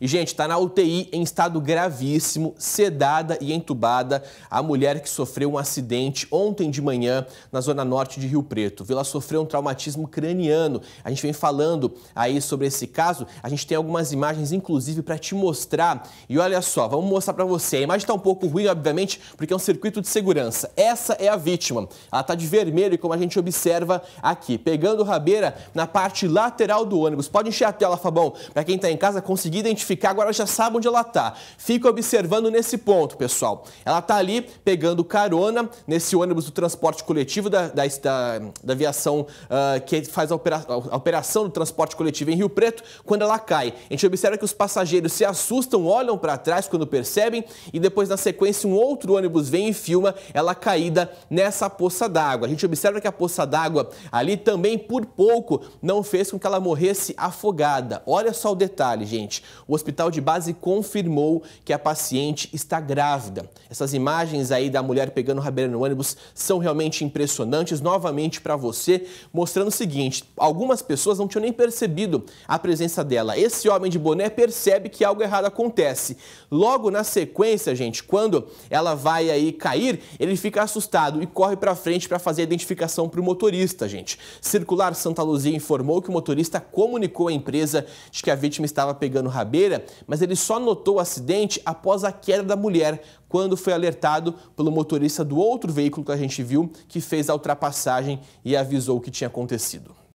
E, gente, está na UTI em estado gravíssimo, sedada e entubada, a mulher que sofreu um acidente ontem de manhã na zona norte de Rio Preto. Vê-la sofreu um traumatismo craniano. A gente vem falando aí sobre esse caso, a gente tem algumas imagens, inclusive, para te mostrar. E olha só, vamos mostrar para você. A imagem está um pouco ruim, obviamente, porque é um circuito de segurança. Essa é a vítima. Ela está de vermelho, como a gente observa aqui, pegando rabeira na parte lateral do ônibus. Pode encher a tela, Fabão, para quem está em casa conseguir identificar identificar, agora já sabe onde ela está. Fica observando nesse ponto, pessoal. Ela está ali pegando carona nesse ônibus do transporte coletivo da, da, da, da aviação uh, que faz a, opera, a operação do transporte coletivo em Rio Preto, quando ela cai. A gente observa que os passageiros se assustam, olham para trás quando percebem e depois, na sequência, um outro ônibus vem e filma ela caída nessa poça d'água. A gente observa que a poça d'água ali também, por pouco, não fez com que ela morresse afogada. Olha só o detalhe, gente. O hospital de base confirmou que a paciente está grávida. Essas imagens aí da mulher pegando rabeira no ônibus são realmente impressionantes. Novamente para você, mostrando o seguinte: algumas pessoas não tinham nem percebido a presença dela. Esse homem de boné percebe que algo errado acontece. Logo na sequência, gente, quando ela vai aí cair, ele fica assustado e corre para frente para fazer a identificação para o motorista, gente. Circular Santa Luzia informou que o motorista comunicou à empresa de que a vítima estava pegando rabeira mas ele só notou o acidente após a queda da mulher, quando foi alertado pelo motorista do outro veículo que a gente viu que fez a ultrapassagem e avisou o que tinha acontecido.